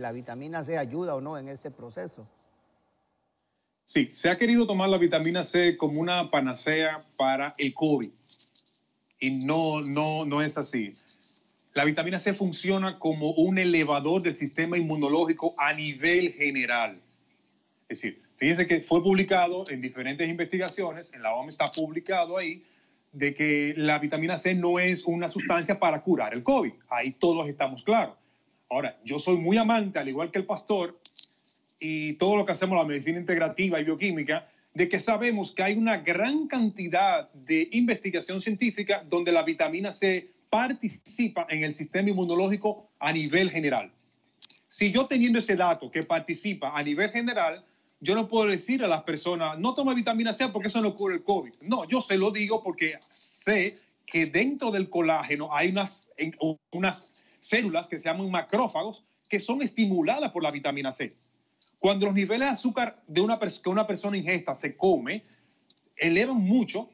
la vitamina C ayuda o no en este proceso. Sí, se ha querido tomar la vitamina C como una panacea para el COVID y no, no, no es así. La vitamina C funciona como un elevador del sistema inmunológico a nivel general. Es decir, fíjense que fue publicado en diferentes investigaciones, en la OMS está publicado ahí, de que la vitamina C no es una sustancia para curar el COVID. Ahí todos estamos claros. Ahora, yo soy muy amante, al igual que el pastor, y todo lo que hacemos la medicina integrativa y bioquímica, de que sabemos que hay una gran cantidad de investigación científica donde la vitamina C participa en el sistema inmunológico a nivel general. Si yo teniendo ese dato que participa a nivel general, yo no puedo decir a las personas, no toma vitamina C porque eso no cura el COVID. No, yo se lo digo porque sé que dentro del colágeno hay unas, unas células que se llaman macrófagos, que son estimuladas por la vitamina C. Cuando los niveles de azúcar de una que una persona ingesta se come, elevan mucho,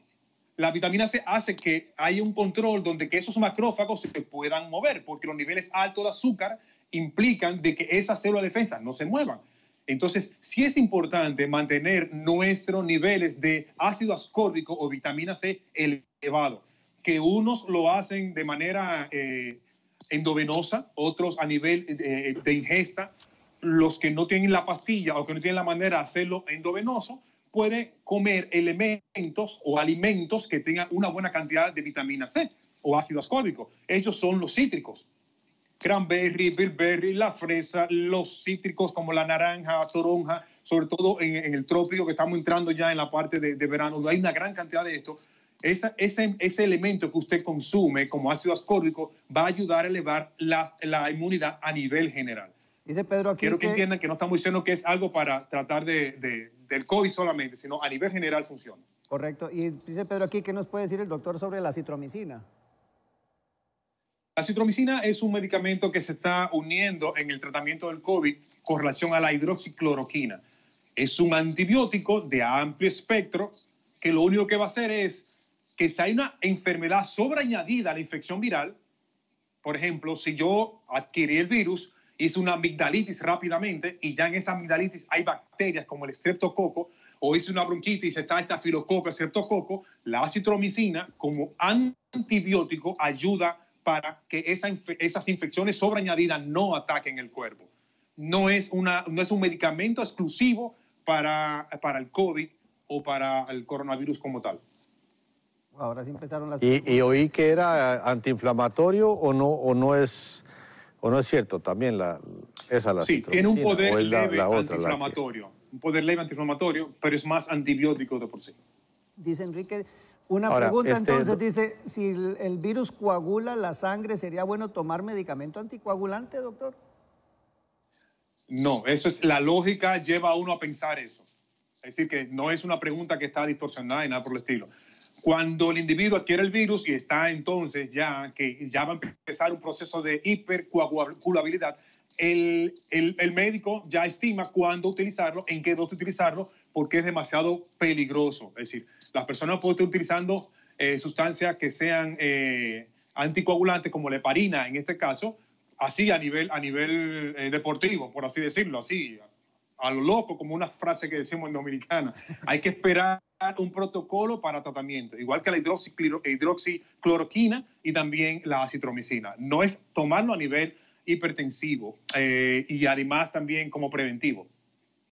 la vitamina C hace que haya un control donde que esos macrófagos se puedan mover, porque los niveles altos de azúcar implican de que esas células de defensa no se muevan. Entonces, sí es importante mantener nuestros niveles de ácido ascórbico o vitamina C elevado, que unos lo hacen de manera eh, endovenosa, otros a nivel eh, eh, de, ingesta. Los que no tienen la pastilla o que no tienen la manera de hacerlo endovenoso, pueden comer elementos o alimentos que tengan una buena cantidad de vitamina C o ácido ascórbico. Ellos son los cítricos. Cranberry, bilberry, la fresa, los cítricos como la naranja, toronja, sobre todo en, el trópico que estamos entrando ya en la parte de, verano, verano, hay una gran cantidad de esto ese, elemento que usted consume como ácido ascórbico va a ayudar a elevar la, inmunidad a nivel general. Dice Pedro aquí Quiero que, entiendan que no estamos diciendo que es algo para tratar de, del COVID solamente, sino a nivel general funciona. Correcto. Y dice Pedro aquí, ¿qué nos puede decir el doctor sobre la citromicina? La citromicina es un medicamento que se está uniendo en el tratamiento del COVID con relación a la hidroxicloroquina. Es un antibiótico de amplio espectro que lo único que va a hacer es que si hay una enfermedad sobreañadida a la infección viral, por ejemplo, si yo adquirí el virus, hice una amigdalitis rápidamente y ya en esa amigdalitis hay bacterias como el estreptococo, o hice una bronquitis, está estafilococo, estreptococo, la acitromicina como antibiótico ayuda para que esa, esas infecciones sobreañadidas no ataquen el cuerpo. No es, una, no es un medicamento exclusivo para, para el COVID o para el coronavirus como tal ahora sí empezaron las... Y, y oí que era antiinflamatorio o no, o no es... ¿O no es cierto también la, esa la Sí, tiene un poder leve antiinflamatorio, un poder leve antiinflamatorio, pero es más antibiótico de por sí. Dice Enrique, una pregunta este entonces, dice, si el virus coagula la sangre, ¿sería bueno tomar medicamento anticoagulante, doctor? No, eso es, la lógica lleva a uno a pensar eso. Es decir, que no es una pregunta que está distorsionada y nada por el estilo. Cuando el individuo adquiere el virus y está entonces ya que ya va a empezar un proceso de hipercoagulabilidad, el, el, el, médico ya estima cuándo utilizarlo, en qué dosis utilizarlo, porque es demasiado peligroso. Es decir, las personas pueden estar utilizando eh, sustancias que sean eh, anticoagulantes, como la heparina en este caso, así a nivel, a nivel eh, deportivo, por así decirlo, así, a lo loco, como una frase que decimos en Dominicana. Hay que esperar un protocolo para tratamiento, igual que la hidroxicloroquina y también la acitromicina. No es tomarlo a nivel hipertensivo eh, y además también como preventivo.